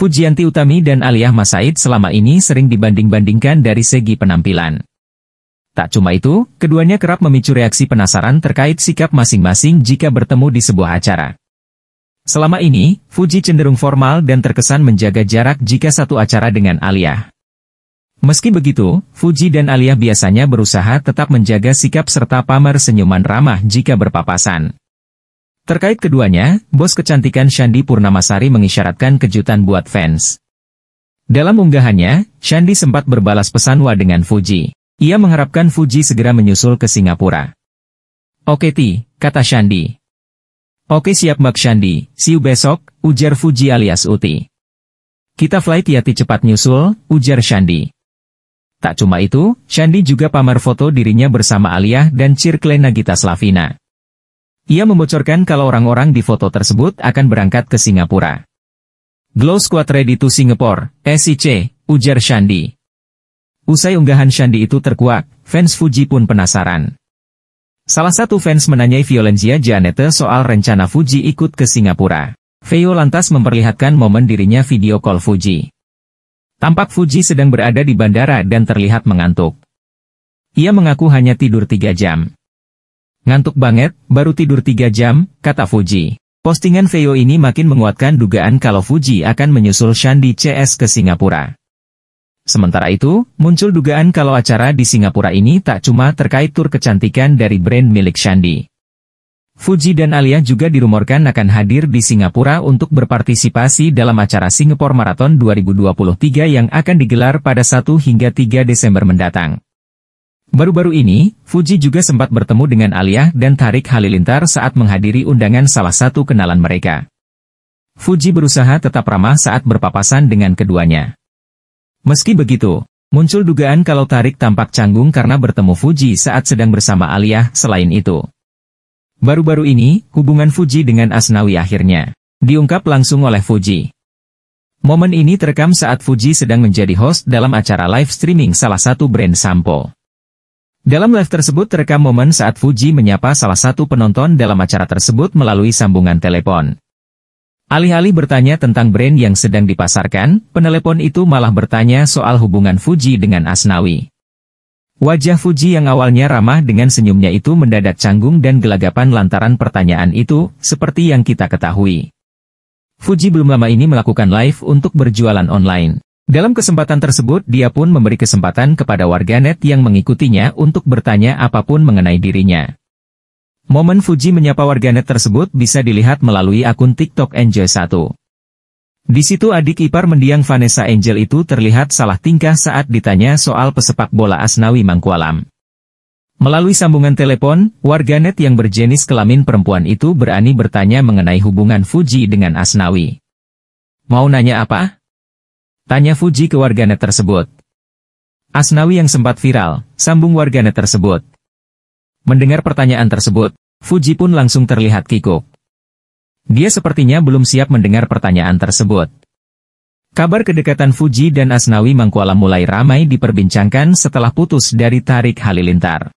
Fujianti Utami dan Aliyah Masaid selama ini sering dibanding-bandingkan dari segi penampilan. Tak cuma itu, keduanya kerap memicu reaksi penasaran terkait sikap masing-masing jika bertemu di sebuah acara. Selama ini, Fuji cenderung formal dan terkesan menjaga jarak jika satu acara dengan Aliyah. Meski begitu, Fuji dan Aliyah biasanya berusaha tetap menjaga sikap serta pamer senyuman ramah jika berpapasan. Terkait keduanya, bos kecantikan Shandi Purnamasari mengisyaratkan kejutan buat fans. Dalam unggahannya, Shandi sempat berbalas pesan Wa dengan Fuji. Ia mengharapkan Fuji segera menyusul ke Singapura. Oke Ti, kata Shandi. Oke siap Mak Shandi, see you besok, ujar Fuji alias Uti. Kita flight Yati cepat nyusul, ujar Shandi. Tak cuma itu, Shandi juga pamer foto dirinya bersama Alia dan Cirkle Nagita Slavina. Ia membocorkan kalau orang-orang di foto tersebut akan berangkat ke Singapura. Glow Squad ready to Singapore, SIC, ujar Shandi. Usai unggahan Shandi itu terkuak, fans Fuji pun penasaran. Salah satu fans menanyai Violencia Janete soal rencana Fuji ikut ke Singapura. Feo lantas memperlihatkan momen dirinya video call Fuji. Tampak Fuji sedang berada di bandara dan terlihat mengantuk. Ia mengaku hanya tidur tiga jam. Ngantuk banget, baru tidur 3 jam, kata Fuji. Postingan Veo ini makin menguatkan dugaan kalau Fuji akan menyusul Shandi CS ke Singapura. Sementara itu, muncul dugaan kalau acara di Singapura ini tak cuma terkait tur kecantikan dari brand milik Shandi. Fuji dan Alia juga dirumorkan akan hadir di Singapura untuk berpartisipasi dalam acara Singapore Marathon 2023 yang akan digelar pada 1 hingga 3 Desember mendatang. Baru-baru ini, Fuji juga sempat bertemu dengan Alia dan Tarik Halilintar saat menghadiri undangan salah satu kenalan mereka. Fuji berusaha tetap ramah saat berpapasan dengan keduanya. Meski begitu, muncul dugaan kalau Tarik tampak canggung karena bertemu Fuji saat sedang bersama Alia selain itu. Baru-baru ini, hubungan Fuji dengan Asnawi akhirnya diungkap langsung oleh Fuji. Momen ini terekam saat Fuji sedang menjadi host dalam acara live streaming salah satu brand Sampo. Dalam live tersebut terekam momen saat Fuji menyapa salah satu penonton dalam acara tersebut melalui sambungan telepon. Alih-alih bertanya tentang brand yang sedang dipasarkan, penelepon itu malah bertanya soal hubungan Fuji dengan Asnawi. Wajah Fuji yang awalnya ramah dengan senyumnya itu mendadak canggung dan gelagapan lantaran pertanyaan itu, seperti yang kita ketahui. Fuji belum lama ini melakukan live untuk berjualan online. Dalam kesempatan tersebut dia pun memberi kesempatan kepada warganet yang mengikutinya untuk bertanya apapun mengenai dirinya. Momen Fuji menyapa warganet tersebut bisa dilihat melalui akun TikTok Angel 1. Di situ adik ipar mendiang Vanessa Angel itu terlihat salah tingkah saat ditanya soal pesepak bola Asnawi Mangkualam. Melalui sambungan telepon, warganet yang berjenis kelamin perempuan itu berani bertanya mengenai hubungan Fuji dengan Asnawi. Mau nanya apa? Tanya Fuji ke warganet tersebut. Asnawi yang sempat viral, sambung warganet tersebut. Mendengar pertanyaan tersebut, Fuji pun langsung terlihat kikuk. Dia sepertinya belum siap mendengar pertanyaan tersebut. Kabar kedekatan Fuji dan Asnawi Mangkuala mulai ramai diperbincangkan setelah putus dari Tarik Halilintar.